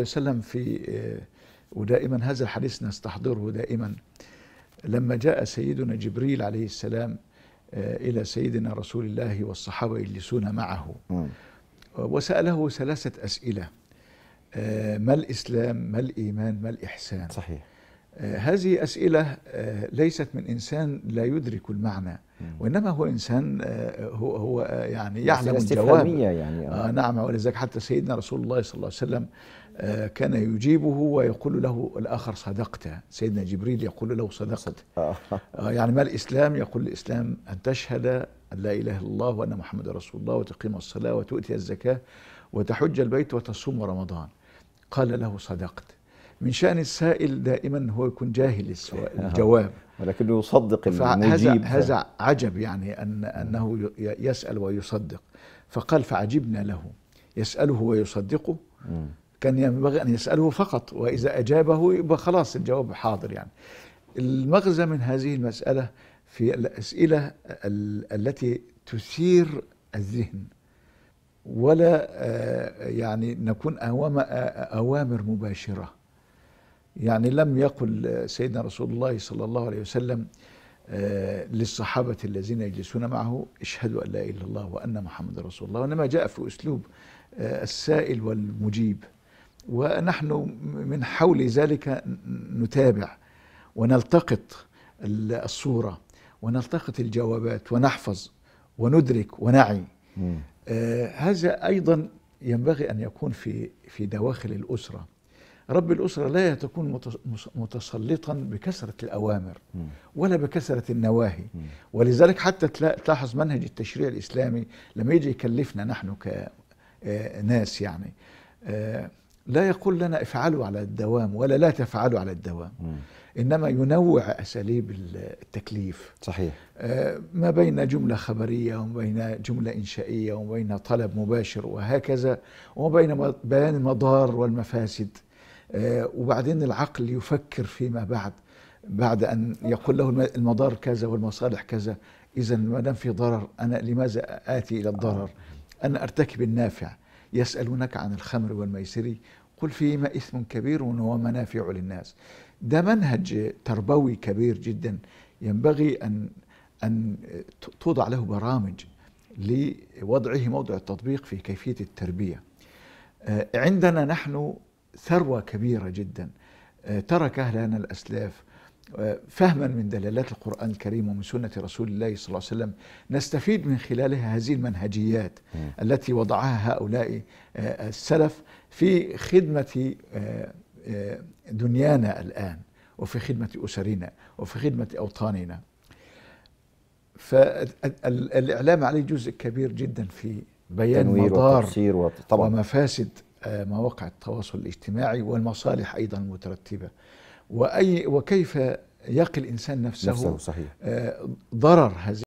وسلم في آه، ودائما هذا الحديث نستحضره دائما لما جاء سيدنا جبريل عليه السلام آه، إلى سيدنا رسول الله والصحابة يجلسون معه وسأله ثلاثة أسئلة آه، ما الإسلام ما الإيمان ما الإحسان صحيح هذه أسئلة ليست من إنسان لا يدرك المعنى وانما هو انسان آه، هو هو آه، يعني يعلم الجواب يعني آه. آه نعم ولذلك حتى سيدنا رسول الله صلى الله عليه وسلم كان يجيبه ويقول له الآخر صدقت سيدنا جبريل يقول له صدقت آه يعني ما الإسلام يقول الإسلام أن تشهد أن لا إله إلا الله وأن محمد رسول الله وتقيم الصلاة وتؤتي الزكاة وتحج البيت وتصوم رمضان قال له صدقت من شأن السائل دائما هو يكون جاهل إيه، نعم. الجواب ولكنه يصدق المجيب هذا عجب يعني أن أنه يسأل ويصدق فقال فعجبنا له يسأله ويصدقه كان ينبغي أن يسأله فقط وإذا أجابه يبقى خلاص الجواب حاضر يعني المغزى من هذه المسألة في الأسئلة التي تثير الذهن ولا آه، يعني نكون آه، آه، أوامر مباشرة يعني لم يقل سيدنا رسول الله صلى الله عليه وسلم آه، للصحابة الذين يجلسون معه اشهدوا أن لا إله إلا الله وأن محمد رسول الله وإنما جاء في أسلوب آه، السائل والمجيب ونحن من حول ذلك نتابع ونلتقط الصورة ونلتقط الجوابات ونحفظ وندرك ونعي آه هذا أيضا ينبغي أن يكون في في دواخل الأسرة رب الأسرة لا تكون متسلطا بكثرة الأوامر ولا بكثرة النواهي ولذلك حتى تلاحظ منهج التشريع الإسلامي لما يجي يكلفنا نحن كناس آه، يعني آه، لا يقول لنا افعلوا على الدوام ولا لا تفعلوا على الدوام إنما ينوع أساليب التكليف صحيح آه، ما بين جملة خبرية وما بين جملة إنشائية وما بين طلب مباشر وهكذا وما بين بيان المضار والمفاسد آه، وبعدين العقل يفكر فيما بعد بعد أن يقول له المضار كذا والمصالح كذا إذا ما دام في ضرر أنا لماذا آتي إلى الضرر أنا أرتكب النافع يسألونك عن الخمر والميسر قل فيهما إثم كبير ومنافع للناس ده منهج تربوي كبير جدا ينبغي أن أن توضع له برامج لوضعه موضع التطبيق في كيفية التربية آه، عندنا نحن ثروة كبيرة جدا آه، ترك أهلنا الأسلاف آه، فهما من دلالات القرآن الكريم ومن سنة رسول الله صلى الله عليه وسلم نستفيد من خلالها هذه المنهجيات التي وضعها هؤلاء آه، السلف في خدمة دنيانا الآن وفي خدمة أسرنا وفي خدمة أوطاننا فالإعلام عليه جزء كبير جدا في بيان مدار وطبعا. ومفاسد مواقع التواصل الاجتماعي والمصالح ايضا المترتبه واي وكيف يقي الانسان نفسه, نفسه صحيح. آه، ضرر هذه